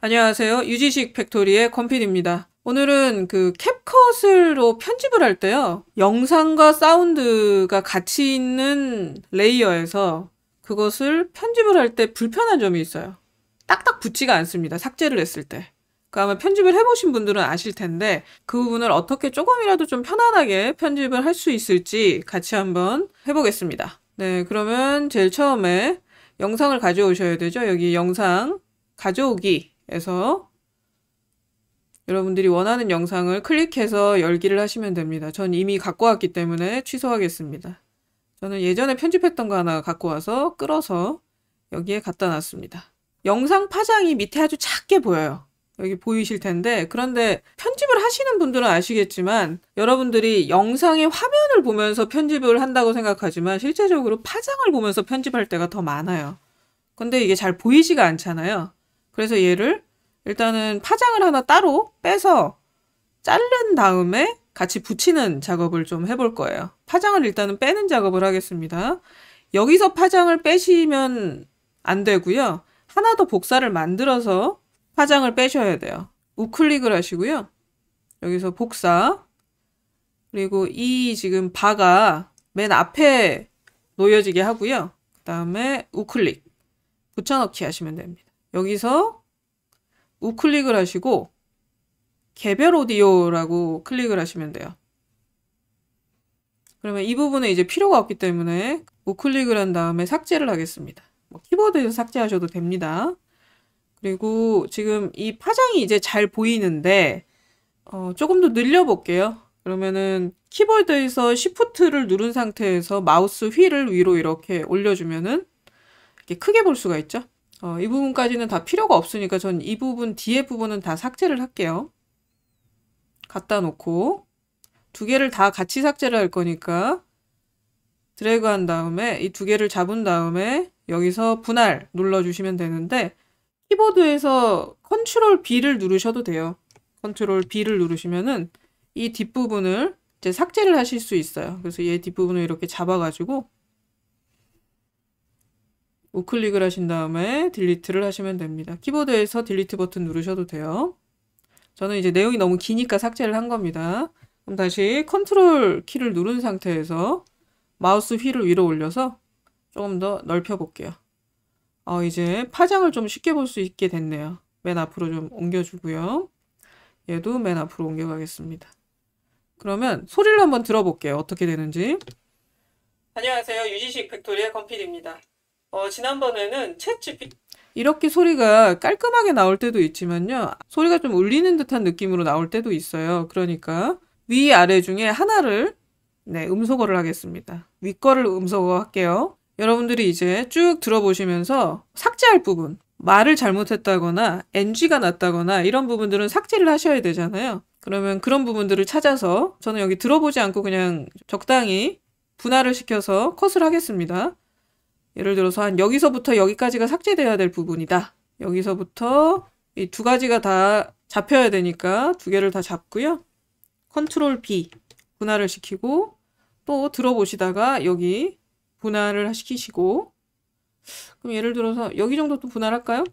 안녕하세요. 유지식 팩토리의 건필입니다. 오늘은 그 캡컷으로 편집을 할 때요. 영상과 사운드가 같이 있는 레이어에서 그것을 편집을 할 때 불편한 점이 있어요. 딱딱 붙지가 않습니다. 삭제를 했을 때. 그 아마 편집을 해보신 분들은 아실 텐데 그 부분을 어떻게 조금이라도 좀 편안하게 편집을 할 수 있을지 같이 한번 해보겠습니다. 네, 그러면 제일 처음에 영상을 가져오셔야 되죠. 여기 영상 가져오기 에서 여러분들이 원하는 영상을 클릭해서 열기를 하시면 됩니다. 전 이미 갖고 왔기 때문에 취소하겠습니다. 저는 예전에 편집했던 거 하나 갖고 와서 끌어서 여기에 갖다 놨습니다. 영상 파장이 밑에 아주 작게 보여요. 여기 보이실 텐데 그런데 편집을 하시는 분들은 아시겠지만 여러분들이 영상의 화면을 보면서 편집을 한다고 생각하지만 실제적으로 파장을 보면서 편집할 때가 더 많아요. 근데 이게 잘 보이지가 않잖아요. 그래서 얘를 일단은 파장을 하나 따로 빼서 자른 다음에 같이 붙이는 작업을 좀 해볼 거예요. 파장을 일단은 빼는 작업을 하겠습니다. 여기서 파장을 빼시면 안 되고요. 하나 더 복사를 만들어서 파장을 빼셔야 돼요. 우클릭을 하시고요. 여기서 복사 그리고 이 지금 바가 맨 앞에 놓여지게 하고요. 그 다음에 우클릭 붙여넣기 하시면 됩니다. 여기서 우클릭을 하시고 개별 오디오라고 클릭을 하시면 돼요. 그러면 이 부분에 이제 필요가 없기 때문에 우클릭을 한 다음에 삭제를 하겠습니다. 뭐 키보드에서 삭제하셔도 됩니다. 그리고 지금 이 파장이 이제 잘 보이는데 어, 조금 더 늘려볼게요. 그러면은 키보드에서 s h i f t 를 누른 상태에서 마우스 휠을 위로 이렇게 올려주면은 이렇게 크게 볼 수가 있죠. 어, 이 부분까지는 다 필요가 없으니까 전 이 부분 뒤에 부분은 다 삭제를 할게요. 갖다 놓고 두 개를 다 같이 삭제를 할 거니까 드래그 한 다음에 이 두 개를 잡은 다음에 여기서 분할 눌러주시면 되는데 키보드에서 컨트롤 B를 누르셔도 돼요. 컨트롤 B를 누르시면은 이 뒷부분을 이제 삭제를 하실 수 있어요. 그래서 얘 뒷부분을 이렇게 잡아가지고 우클릭을 하신 다음에 딜리트를 하시면 됩니다. 키보드에서 딜리트 버튼 누르셔도 돼요. 저는 이제 내용이 너무 기니까 삭제를 한 겁니다. 그럼 다시 컨트롤 키를 누른 상태에서 마우스 휠을 위로 올려서 조금 더 넓혀 볼게요. 어, 아, 이제 파장을 좀 쉽게 볼 수 있게 됐네요. 맨 앞으로 좀 옮겨주고요. 얘도 맨 앞으로 옮겨가겠습니다. 그러면 소리를 한번 들어볼게요. 어떻게 되는지. 안녕하세요. 유지식 팩토리의 건필입니다. 어, 지난번에는 채찍 p 이렇게 소리가 깔끔하게 나올 때도 있지만요. 소리가 좀 울리는 듯한 느낌으로 나올 때도 있어요. 그러니까 위 아래 중에 하나를 네, 음소거를 하겠습니다. 위 거를 음소거 할게요. 여러분들이 이제 쭉 들어보시면서 삭제할 부분 말을 잘못했다거나 NG가 났다거나 이런 부분들은 삭제를 하셔야 되잖아요. 그러면 그런 부분들을 찾아서 저는 여기 들어보지 않고 그냥 적당히 분할을 시켜서 컷을 하겠습니다. 예를 들어서 한 여기서부터 여기까지가 삭제돼야 될 부분이다. 여기서부터 이 두 가지가 다 잡혀야 되니까 두 개를 다 잡고요. 컨트롤 B 분할을 시키고 또 들어보시다가 여기 분할을 시키시고 그럼 예를 들어서 여기 정도 또 분할할까요?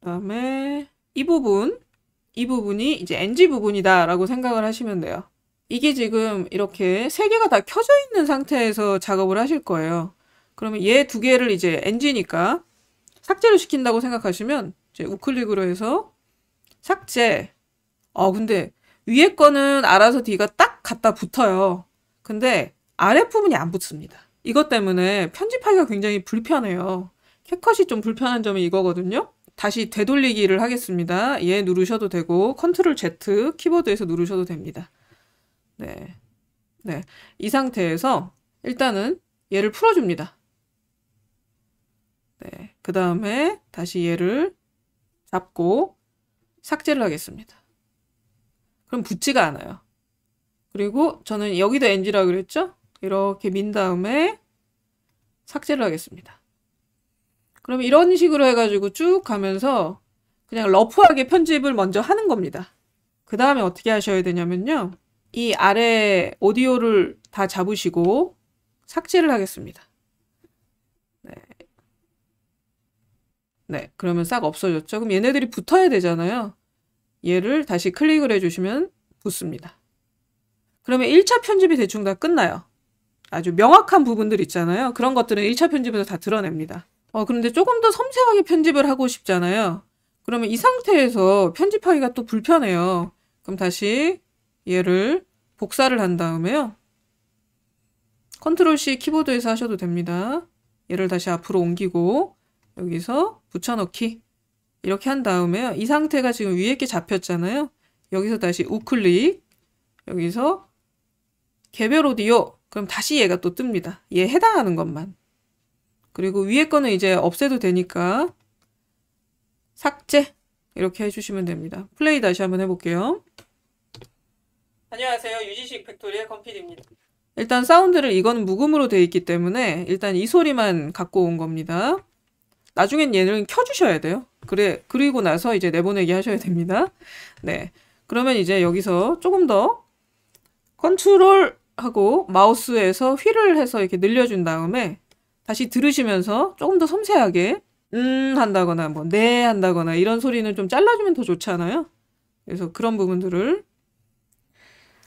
그 다음에 이 부분 이 부분이 이제 NG 부분이다 라고 생각을 하시면 돼요. 이게 지금 이렇게 세 개가 다 켜져 있는 상태에서 작업을 하실 거예요. 그러면 얘 두 개를 이제 NG니까 삭제를 시킨다고 생각하시면 이제 우클릭으로 해서 삭제. 어, 근데 위에 거는 알아서 D가 딱 갖다 붙어요. 근데 아랫부분이 안 붙습니다. 이것 때문에 편집하기가 굉장히 불편해요. 캡컷이 좀 불편한 점이 이거거든요. 다시 되돌리기를 하겠습니다. 얘 누르셔도 되고 컨트롤 Z 키보드에서 누르셔도 됩니다. 네. 네. 이 상태에서 일단은 얘를 풀어줍니다. 그 다음에 다시 얘를 잡고 삭제를 하겠습니다. 그럼 붙지가 않아요. 그리고 저는 여기도 NG라고 그랬죠? 이렇게 민 다음에 삭제를 하겠습니다. 그럼 이런 식으로 해가지고 쭉 가면서 그냥 러프하게 편집을 먼저 하는 겁니다. 그 다음에 어떻게 하셔야 되냐면요. 이 아래 오디오를 다 잡으시고 삭제를 하겠습니다. 네, 그러면 싹 없어졌죠. 그럼 얘네들이 붙어야 되잖아요. 얘를 다시 클릭을 해주시면 붙습니다. 그러면 1차 편집이 대충 다 끝나요. 아주 명확한 부분들 있잖아요. 그런 것들은 1차 편집에서 다 드러냅니다. 어, 그런데 조금 더 섬세하게 편집을 하고 싶잖아요. 그러면 이 상태에서 편집하기가 또 불편해요. 그럼 다시 얘를 복사를 한 다음에요. 컨트롤 C 키보드에서 하셔도 됩니다. 얘를 다시 앞으로 옮기고 여기서 붙여넣기 이렇게 한 다음에 이 상태가 지금 위에 게 잡혔잖아요. 여기서 다시 우클릭 여기서 개별 오디오 그럼 다시 얘가 또 뜹니다. 얘 해당하는 것만 그리고 위에 거는 이제 없애도 되니까 삭제 이렇게 해주시면 됩니다. 플레이 다시 한번 해볼게요. 안녕하세요. 유지식 팩토리의 건필입니다. 일단 사운드를 이건 묵음으로 되어 있기 때문에 일단 이 소리만 갖고 온 겁니다. 나중엔 얘는 켜주셔야 돼요. 그래, 그리고 나서 이제 내보내기 하셔야 됩니다. 네. 그러면 이제 여기서 조금 더 컨트롤 하고 마우스에서 휠을 해서 이렇게 늘려준 다음에 다시 들으시면서 조금 더 섬세하게 음 한다거나 뭐네 한다거나 이런 소리는 좀 잘라주면 더 좋잖아요. 그래서 그런 부분들을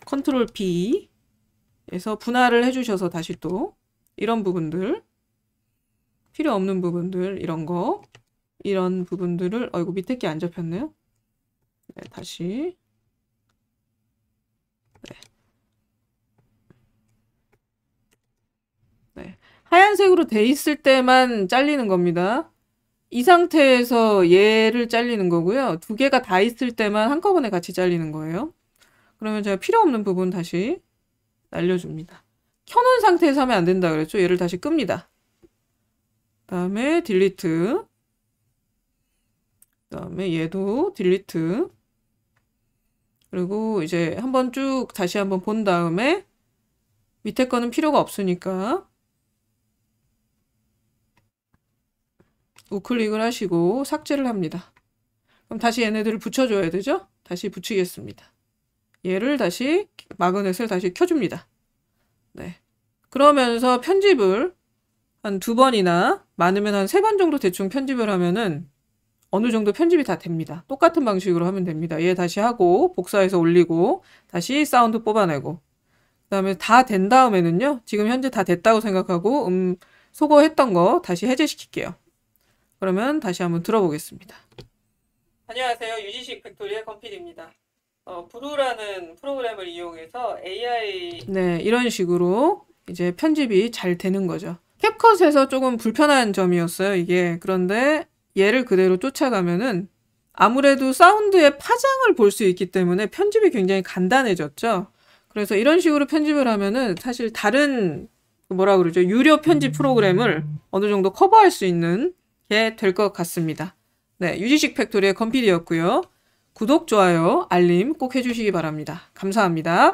컨트롤 B에서 분할을 해주셔서 다시 또 이런 부분들 필요 없는 부분들 이런 거 이런 부분들을 어이구 밑에 게안 잡혔네요. 네, 다시 네. 네. 하얀색으로 돼 있을 때만 잘리는 겁니다. 이 상태에서 얘를 잘리는 거고요. 두 개가 다 있을 때만 한꺼번에 같이 잘리는 거예요. 그러면 제가 필요 없는 부분 다시 날려줍니다. 켜놓은 상태에서 하면 안 된다 그랬죠? 얘를 다시 끕니다. 다음에 딜리트 그 다음에 얘도 딜리트 그리고 이제 한번 쭉 다시 한번 본 다음에 밑에 거는 필요가 없으니까 우클릭을 하시고 삭제를 합니다. 그럼 다시 얘네들을 붙여줘야 되죠? 다시 붙이겠습니다. 얘를 다시 마그넷을 다시 켜줍니다. 네. 그러면서 편집을 한두 번이나 많으면 한 세 번 정도 대충 편집을 하면은 어느 정도 편집이 다 됩니다. 똑같은 방식으로 하면 됩니다. 얘 예, 다시 하고 복사해서 올리고 다시 사운드 뽑아내고 그 다음에 다 된 다음에는요. 지금 현재 다 됐다고 생각하고 음 소거했던 거 다시 해제시킬게요. 그러면 다시 한번 들어보겠습니다. 안녕하세요. 유지식 팩토리의 컴필입니다 어, 브루라는 프로그램을 이용해서 AI 네 이런 식으로 이제 편집이 잘 되는 거죠. 캡컷에서 조금 불편한 점이었어요, 이게. 그런데 얘를 그대로 쫓아가면은 아무래도 사운드의 파장을 볼 수 있기 때문에 편집이 굉장히 간단해졌죠. 그래서 이런 식으로 편집을 하면은 사실 다른 뭐라 그러죠? 유료 편집 음. 프로그램을 어느 정도 커버할 수 있는 게 될 것 같습니다. 네, 유지식 팩토리의 건필이었고요. 구독, 좋아요, 알림 꼭 해주시기 바랍니다. 감사합니다.